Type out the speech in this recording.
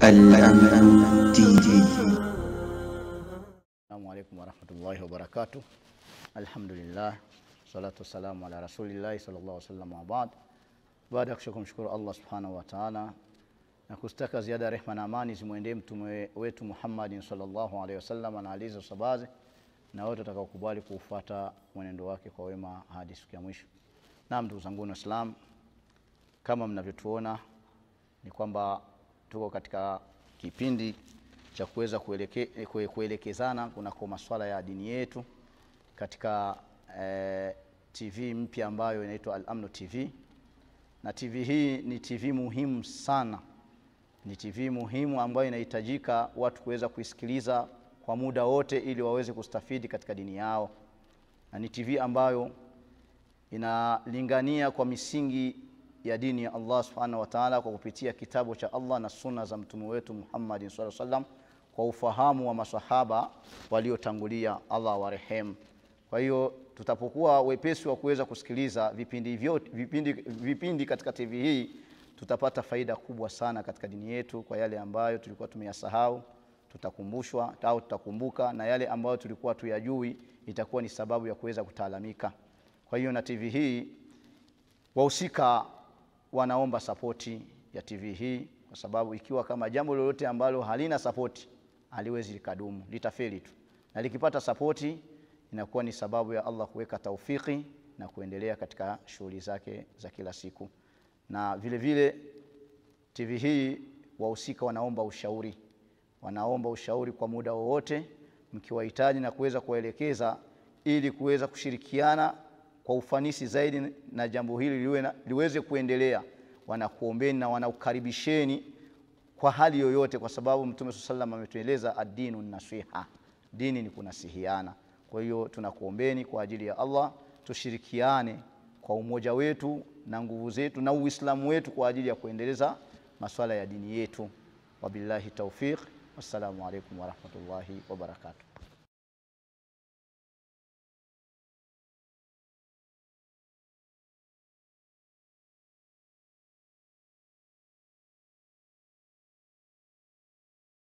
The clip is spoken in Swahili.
Assalamu alaikum warahmatullahi wabarakatuh. Alhamdulillah, salatu wassalamu ala rasulillahi sallallahu alaihi wasallam wa baad. Baada ya kumshukuru Allah subhanahu wa ta'ala na kustaka ziada rehma na amani zimwendee mtume wetu Muhammadin sallallahu alaihi wasallam na alizo sabazi na wote watakaokubali kuufuata mwenendo wake kwa wema hadi siku ya mwisho. Naam, ndugu zangu Waislamu, kama mnavyotuona ni kwamba tuko katika kipindi cha kuweza kueleke, kuelekezana kunako masuala ya dini yetu katika eh, TV mpya ambayo inaitwa Al TV, na TV hii ni TV muhimu sana, ni TV muhimu ambayo inahitajika watu kuweza kuisikiliza kwa muda wote, ili waweze kustafidi katika dini yao, na ni TV ambayo inalingania kwa misingi ya dini ya Allah subhanahu wa ta'ala kwa kupitia kitabu cha Allah na sunna za mtume wetu Muhammad sallallahu alaihi wasallam kwa ufahamu wa masahaba waliotangulia, Allah warehemu. Kwa hiyo tutapokuwa wepesi wa kuweza kusikiliza vipindi, vyote, vipindi, vipindi katika TV hii tutapata faida kubwa sana katika dini yetu. Kwa yale ambayo tulikuwa tumeyasahau tutakumbushwa au tutakumbuka, na yale ambayo tulikuwa tuyajui itakuwa ni sababu ya kuweza kutaalamika. Kwa hiyo na TV hii wahusika wanaomba sapoti ya TV hii, kwa sababu ikiwa kama jambo lolote ambalo halina sapoti haliwezi likadumu, litafeli tu, na likipata sapoti inakuwa ni sababu ya Allah kuweka taufiki na kuendelea katika shughuli zake za kila siku. Na vile vile TV hii wahusika wanaomba ushauri, wanaomba ushauri kwa muda wowote, mkiwahitaji na kuweza kuwaelekeza ili kuweza kushirikiana kwa ufanisi zaidi na jambo hili liwe na, liweze kuendelea. Wanakuombeni na wanaukaribisheni kwa hali yoyote, kwa sababu Mtume sallam ametueleza adinu nasiha, dini ni kunasihiana. Kwa hiyo tunakuombeni kwa ajili ya Allah tushirikiane kwa umoja wetu na nguvu zetu na Uislamu wetu kwa ajili ya kuendeleza masuala ya dini yetu. Wabillahi taufiq, wassalamu alaikum warahmatullahi wabarakatuh.